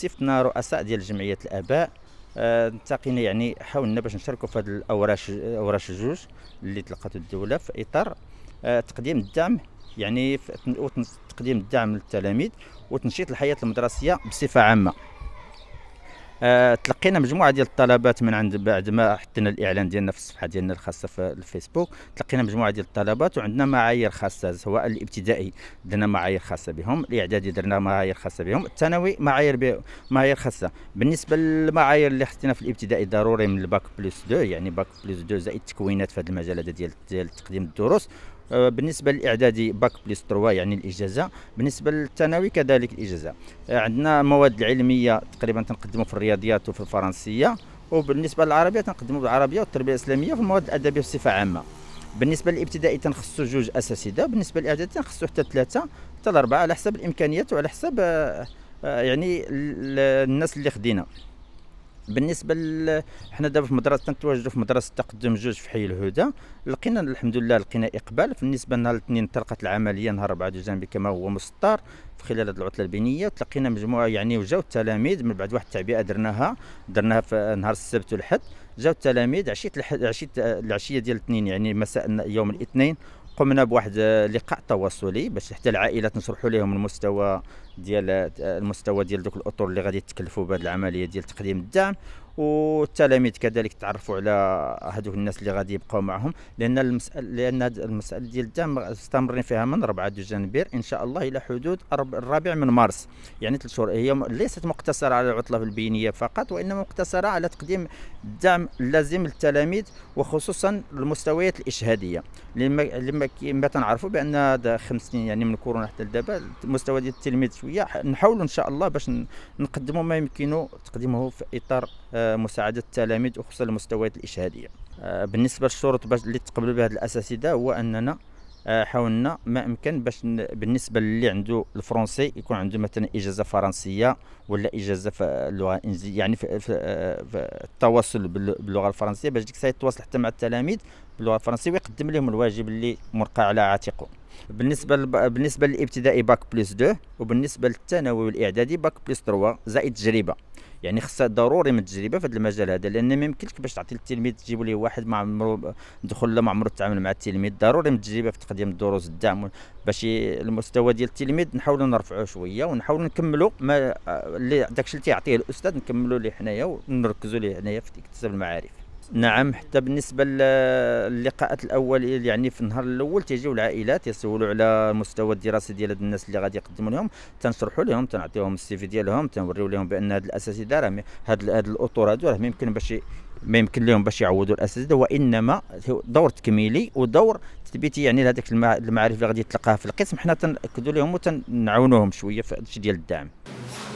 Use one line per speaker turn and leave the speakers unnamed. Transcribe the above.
صيفطنا رؤساء ديال جمعيه الاباء التقينا أه يعني حاولنا باش نشاركوا في هذه الاوراش اوراش جوج اللي طلقته الدوله في اطار أه تقديم الدعم يعني تقديم الدعم للتلاميذ وتنشيط الحياه المدرسيه بصفه عامه آه تلقينا مجموعه ديال الطلبات من عند بعد ما حطينا الاعلان ديالنا في الصفحه ديالنا الخاصه في الفيسبوك تلقينا مجموعه ديال الطلبات وعندنا معايير خاصه سواء الابتدائي درنا معايير خاصه بهم الاعدادي درنا معايير خاصه بهم الثانوي معايير بي... معايير خاصه بالنسبه للمعايير اللي حطينا في الابتدائي ضروري من الباك بلس 2 يعني باك بلس 2 زائد التكوينات في هذا المجال هذا ديال ديال تقديم الدروس آه، بالنسبه للاعدادي باك بلس 3 يعني الاجازه بالنسبه للثانوي كذلك الاجازه آه، عندنا المواد العلميه تقريبا تنقدموا في الرياضيات وفي الفرنسيه وبالنسبه للعربيه تنقدموا بالعربيه والتربيه الاسلاميه وفي المواد الادبيه بصفه عامه بالنسبه للابتدائي تنخصو جوج اساتذه بالنسبه للاعدادي تنخصو حتى ثلاثه حتى الاربعه على حسب الامكانيات وعلى حسب آه، يعني الناس اللي خدينا بالنسبه ل... حنا دابا في مدرسه تنتواجدوا في مدرسه تقدم جوج في حي الهدى لقينا الحمد لله لقينا اقبال بالنسبه لنا الاثنين طرقت العمليه نهار 4 ديسمبر كما هو مسطر في خلال هذه العطله البنيه تلقينا مجموعه يعني وجاو التلاميذ من بعد واحد التعبئه درناها درناها في نهار السبت والحد جاو التلاميذ عشيه عشيه العشيه ديال الاثنين يعني مساء يوم الاثنين قمنا بواحد لقاء تواصلي باش حتى العائلات نشرحوا لهم المستوى ديال آه، المستوى ديال دوك الاطر اللي غادي يتكلفوا بهذه العمليه ديال تقديم الدعم والتلاميذ كذلك تعرفوا على هذوك الناس اللي غادي يبقاو معهم لان المساله لان المساله ديال الدعم مستمرين فيها من 4 دجنبير ان شاء الله الى حدود الرابع من مارس يعني ثلاث شهور هي ليست مقتصره على العطله البينيه فقط وانما مقتصره على تقديم الدعم اللازم للتلاميذ وخصوصا المستويات الاشهاديه لما لما كما تنعرفوا بان هذا خمس سنين يعني من كورونا حتى لدابا المستوى ديال التلميذ شويه نحاولوا ان شاء الله باش نقدموا ما يمكنه تقديمه في اطار آه، مساعده التلاميذ وخصوصا المستويات الاشهاديه آه، بالنسبه للشروط باش اللي تقبلوا بها الاساتذه هو اننا آه، حاولنا ما امكن باش بالنسبه للي عنده الفرنسي يكون عنده مثلا اجازه فرنسيه ولا اجازه في اللغه الانجليزيه يعني في, في, في التواصل باللغه الفرنسيه باش ديك الساعه يتواصل حتى مع التلاميذ باللغه الفرنسيه ويقدم لهم الواجب اللي مرقى على عاتقه بالنسبه بالنسبه للابتدائي باك بلس 2 وبالنسبه للثانوي والاعدادي باك بلس 3 زائد تجربه يعني خصها ضروري من التجربه في هذا المجال هذا لان ما يمكنش باش تعطي للتلميذ تجيب ليه واحد ما عمره دخل ما عمره تعامل مع التلميذ ضروري من التجربه في تقديم الدروس الدعم باش المستوى ديال التلميذ نحاولوا نرفعوه شويه ونحاولوا نكملوا ما اللي داكشي اللي تيعطيه الاستاذ نكملوا ليه حنايا ونركزوا ليه حنايا في اكتساب المعارف نعم حتى بالنسبه للقاءات الاول يعني في النهار الاول تيجيو العائلات يسولوا على المستوى الدراسي ديال هاد الناس اللي غادي يقدموا لهم تنشرحوا لهم تنعطيوهم السي في ديالهم تنوريو لهم بان هاد الاساتذه راه هاد هاد الاطر هادو راه يمكن باش ما يمكن لهم باش يعوضوا الاساتذه وانما دور تكميلي ودور تثبيتي يعني لهذيك المعارف اللي غادي تلقاها في القسم حنا تناكدوا لهم وتنعاونوهم شويه في هادشي ديال الدعم